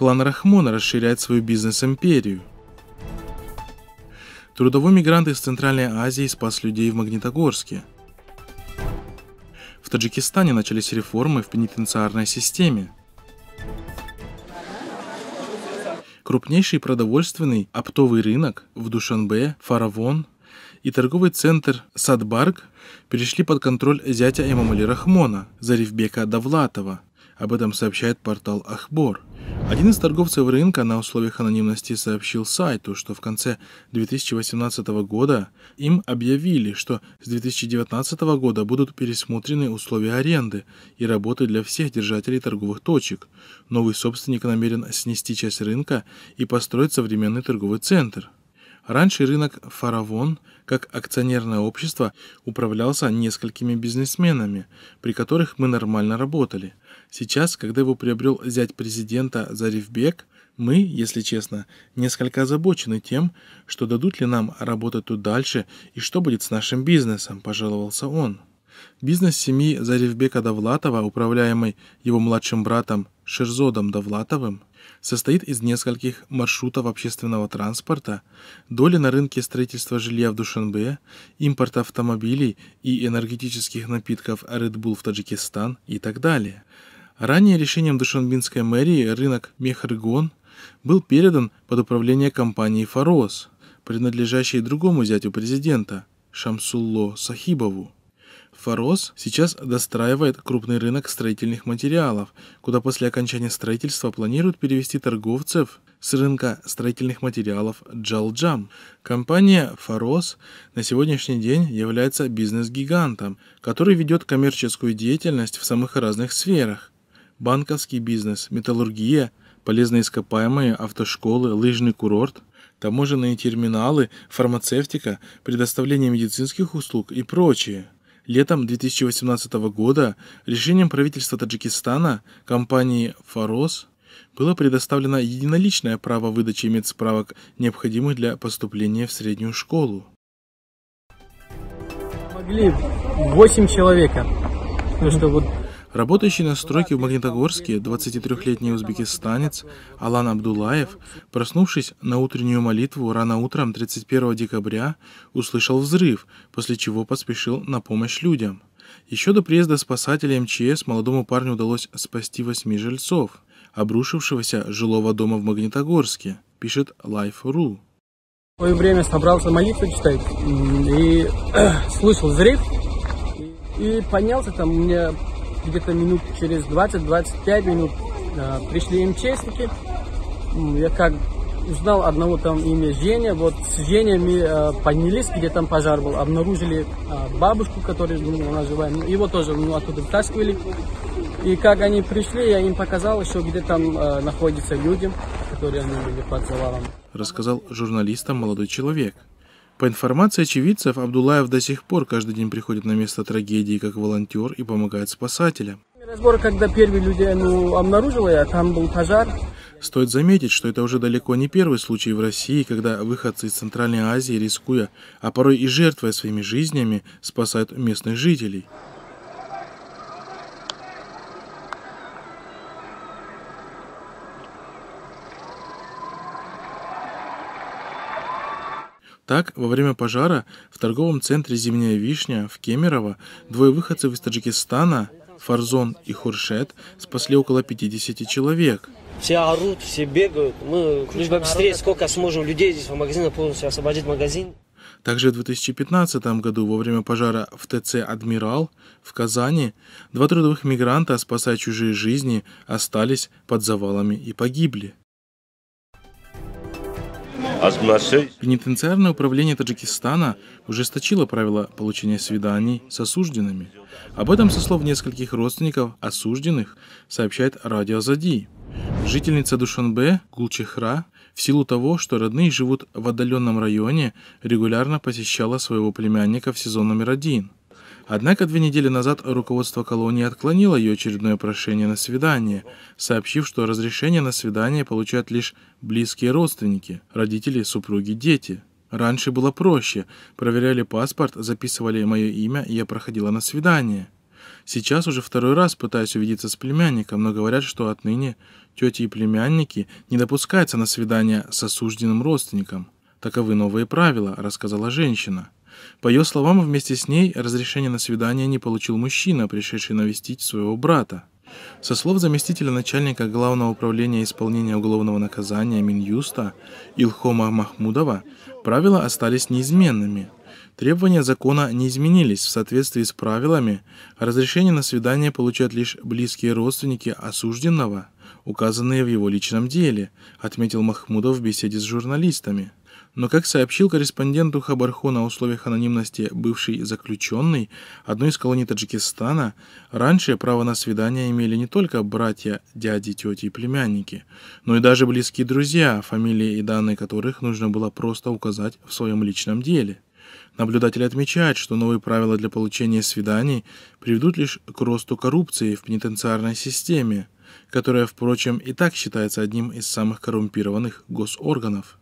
клан Рахмона расширяет свою бизнес-империю. Трудовой мигрант из Центральной Азии спас людей в Магнитогорске. В Таджикистане начались реформы в пенитенциарной системе. Крупнейший продовольственный оптовый рынок в Душанбе, Фаравон и торговый центр Садбарг перешли под контроль зятя Эмамали Рахмона, Зарифбека Давлатова – об этом сообщает портал Ахбор. Один из торговцев рынка на условиях анонимности сообщил сайту, что в конце 2018 года им объявили, что с 2019 года будут пересмотрены условия аренды и работы для всех держателей торговых точек. Новый собственник намерен снести часть рынка и построить современный торговый центр. Раньше рынок «Фаравон» как акционерное общество управлялся несколькими бизнесменами, при которых мы нормально работали. Сейчас, когда его приобрел зять президента Зарифбек, мы, если честно, несколько озабочены тем, что дадут ли нам работать тут дальше и что будет с нашим бизнесом, пожаловался он. Бизнес семьи Зарифбека Давлатова, управляемый его младшим братом Шерзодом Давлатовым, состоит из нескольких маршрутов общественного транспорта, доли на рынке строительства жилья в Душанбе, импорта автомобилей и энергетических напитков Red Bull в Таджикистан и так далее – Ранее решением Душанбинской мэрии рынок Мехрыгон был передан под управление компании «Фарос», принадлежащей другому зятю президента – Шамсулло Сахибову. «Фарос» сейчас достраивает крупный рынок строительных материалов, куда после окончания строительства планируют перевести торговцев с рынка строительных материалов «Джалджам». Компания «Фарос» на сегодняшний день является бизнес-гигантом, который ведет коммерческую деятельность в самых разных сферах банковский бизнес, металлургия, полезные ископаемые, автошколы, лыжный курорт, таможенные терминалы, фармацевтика, предоставление медицинских услуг и прочее. Летом 2018 года решением правительства Таджикистана компании «Фарос» было предоставлено единоличное право выдачи медсправок, необходимых для поступления в среднюю школу. Могли 8 человека, потому ну, что вот Работающий на стройке в Магнитогорске 23-летний узбекистанец Алан Абдулаев, проснувшись на утреннюю молитву рано утром 31 декабря, услышал взрыв, после чего поспешил на помощь людям. Еще до приезда спасателей МЧС молодому парню удалось спасти восьми жильцов, обрушившегося жилого дома в Магнитогорске, пишет Life.ru. В свое время собрался молиться, читать и слышал взрыв, и поднялся там, у меня где-то минут через 20-25 минут э, пришли МЧСники. Я как узнал одного там имя Женя. Вот с Женями э, поднялись, где там пожар был. Обнаружили э, бабушку, которая ну, она живая. Ну, его тоже ну, оттуда вытаскивали. И как они пришли, я им показал еще, где там э, находятся люди, которые они были под завалом. Рассказал журналистам молодой человек. По информации очевидцев, Абдулаев до сих пор каждый день приходит на место трагедии как волонтер и помогает спасателям. Разбор, когда первые люди ну, обнаружила, я, там был пожар. Стоит заметить, что это уже далеко не первый случай в России, когда выходцы из Центральной Азии, рискуя, а порой и жертвуя своими жизнями, спасают местных жителей. Так, во время пожара в торговом центре «Зимняя вишня» в Кемерово двое выходцев из Таджикистана, Фарзон и Хуршет, спасли около 50 человек. Все орут, все бегают. Мы лишь бы быстрее, сколько сможем людей здесь в магазинах полностью освободить магазин. Также в 2015 году во время пожара в ТЦ «Адмирал» в Казани два трудовых мигранта, спасая чужие жизни, остались под завалами и погибли. Пенитенциарное управление Таджикистана ужесточило правила получения свиданий с осужденными. Об этом со слов нескольких родственников осужденных сообщает радио Зади. Жительница Душанбе Гулчехра, в силу того, что родные живут в отдаленном районе, регулярно посещала своего племянника в сезон номер один – Однако две недели назад руководство колонии отклонило ее очередное прошение на свидание, сообщив, что разрешение на свидание получают лишь близкие родственники, родители, супруги, дети. Раньше было проще. Проверяли паспорт, записывали мое имя, и я проходила на свидание. Сейчас уже второй раз пытаюсь увидеться с племянником, но говорят, что отныне тети и племянники не допускаются на свидание с осужденным родственником. Таковы новые правила, рассказала женщина. По ее словам, вместе с ней разрешение на свидание не получил мужчина, пришедший навестить своего брата. Со слов заместителя начальника Главного управления исполнения уголовного наказания Минюста Илхома Махмудова, правила остались неизменными. Требования закона не изменились. В соответствии с правилами разрешение на свидание получают лишь близкие родственники осужденного, указанные в его личном деле, отметил Махмудов в беседе с журналистами. Но, как сообщил корреспонденту Хабархо на условиях анонимности бывший заключенный одной из колоний Таджикистана, раньше право на свидание имели не только братья, дяди, тети и племянники, но и даже близкие друзья, фамилии и данные которых нужно было просто указать в своем личном деле. Наблюдатели отмечают, что новые правила для получения свиданий приведут лишь к росту коррупции в пенитенциарной системе, которая, впрочем, и так считается одним из самых коррумпированных госорганов.